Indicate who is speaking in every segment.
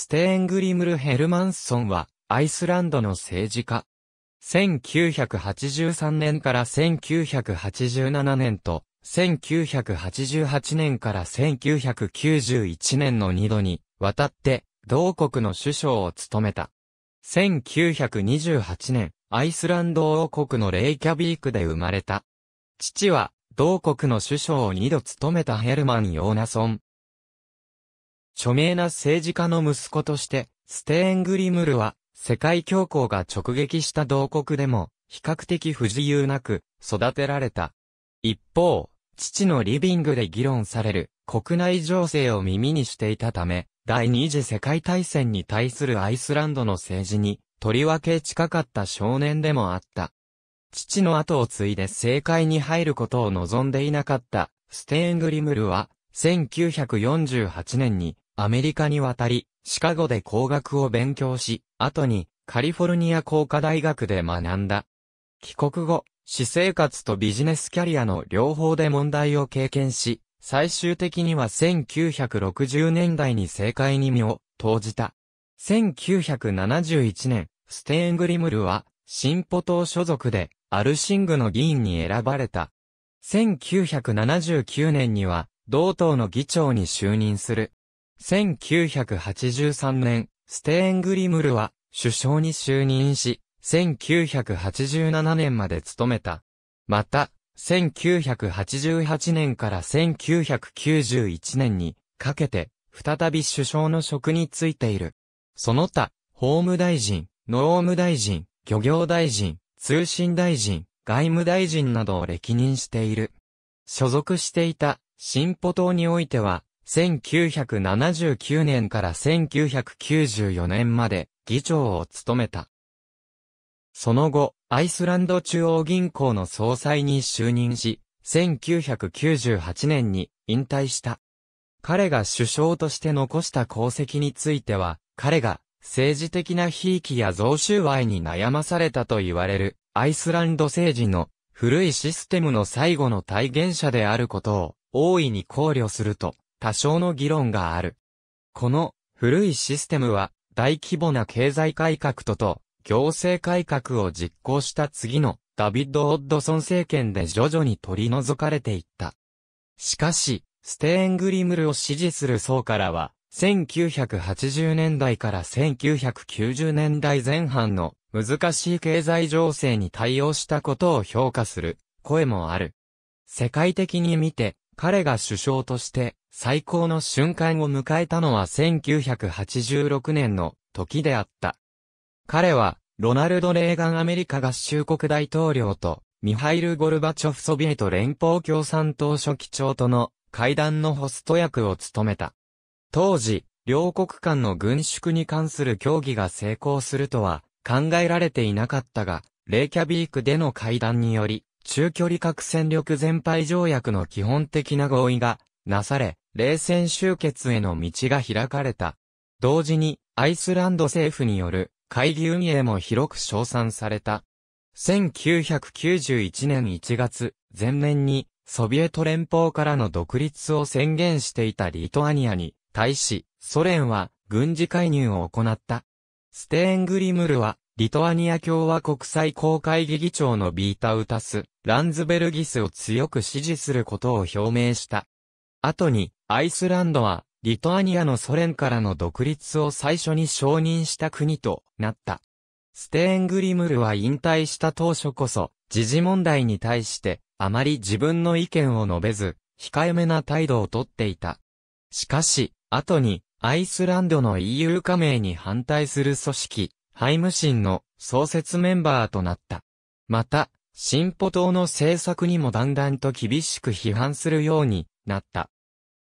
Speaker 1: ステーングリムル・ヘルマンソンは、アイスランドの政治家。1983年から1987年と、1988年から1991年の2度に、渡って、同国の首相を務めた。1928年、アイスランド王国のレイキャビークで生まれた。父は、同国の首相を2度務めたヘルマン・ヨーナソン、著名な政治家の息子として、ステーングリムルは、世界恐慌が直撃した同国でも、比較的不自由なく、育てられた。一方、父のリビングで議論される、国内情勢を耳にしていたため、第二次世界大戦に対するアイスランドの政治に、とりわけ近かった少年でもあった。父の後を継いで政界に入ることを望んでいなかった、ステーングリムルは、1948年にアメリカに渡り、シカゴで工学を勉強し、後にカリフォルニア工科大学で学んだ。帰国後、私生活とビジネスキャリアの両方で問題を経験し、最終的には1960年代に政界に身を投じた。1971年、ステーングリムルは、進歩党所属で、アルシングの議員に選ばれた。1979年には、同党の議長に就任する。1983年、ステーングリムルは首相に就任し、1987年まで務めた。また、1988年から1991年にかけて、再び首相の職に就いている。その他、法務大臣、農務大臣、漁業大臣、通信大臣、外務大臣などを歴任している。所属していた、進歩党においては、1979年から1994年まで議長を務めた。その後、アイスランド中央銀行の総裁に就任し、1998年に引退した。彼が首相として残した功績については、彼が政治的な悲喜や贈収賄に悩まされたと言われるアイスランド政治の古いシステムの最後の体現者であることを大いに考慮すると多少の議論がある。この古いシステムは大規模な経済改革とと行政改革を実行した次のダビッド・オッドソン政権で徐々に取り除かれていった。しかし、ステーングリムルを支持する層からは、1980年代から1990年代前半の難しい経済情勢に対応したことを評価する声もある。世界的に見て、彼が首相として最高の瞬間を迎えたのは1986年の時であった。彼は、ロナルド・レーガンアメリカ合衆国大統領と、ミハイル・ゴルバチョフソビエト連邦共産党書記長との会談のホスト役を務めた。当時、両国間の軍縮に関する協議が成功するとは考えられていなかったが、レイキャビークでの会談により、中距離核戦力全廃条約の基本的な合意がなされ、冷戦終結への道が開かれた。同時に、アイスランド政府による会議運営も広く称賛された。1991年1月、前年に、ソビエト連邦からの独立を宣言していたリトアニアに対し、ソ連は軍事介入を行った。ステーングリムルは、リトアニア共和国際公会議議長のビータウタス、ランズベルギスを強く支持することを表明した。後に、アイスランドは、リトアニアのソ連からの独立を最初に承認した国となった。ステーングリムルは引退した当初こそ、時事問題に対して、あまり自分の意見を述べず、控えめな態度をとっていた。しかし、後に、アイスランドの EU 加盟に反対する組織、ハイムシンの創設メンバーとなった。また、進歩党の政策にもだんだんと厳しく批判するようになった。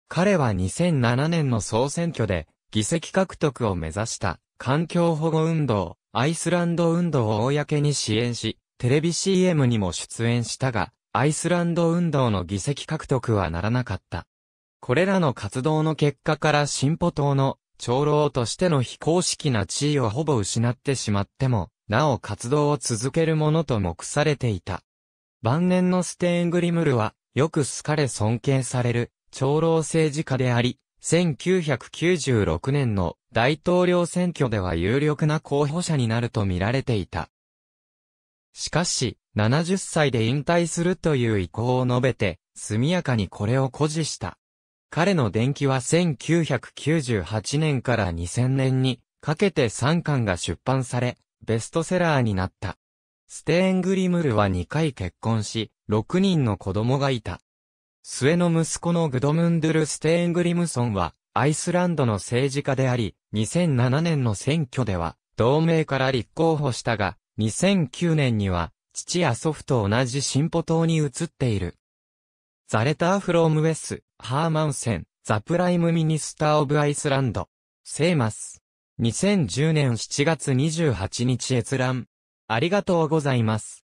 Speaker 1: 彼は2007年の総選挙で議席獲得を目指した環境保護運動、アイスランド運動を公に支援し、テレビ CM にも出演したが、アイスランド運動の議席獲得はならなかった。これらの活動の結果から進歩党の長老としての非公式な地位をほぼ失ってしまっても、なお活動を続けるものと目されていた。晩年のステーングリムルは、よく好かれ尊敬される、長老政治家であり、1996年の大統領選挙では有力な候補者になると見られていた。しかし、70歳で引退するという意向を述べて、速やかにこれを誇示した。彼の伝記は1998年から2000年にかけて3巻が出版され、ベストセラーになった。ステーングリムルは2回結婚し、6人の子供がいた。末の息子のグドムンドゥル・ステーングリムソンは、アイスランドの政治家であり、2007年の選挙では、同盟から立候補したが、2009年には、父や祖父と同じ進歩党に移っている。ザレターフロームウェス、ハーマンセン、ザプライムミニスターオブアイスランド。セーマス。2010年7月28日閲覧。ありがとうございます。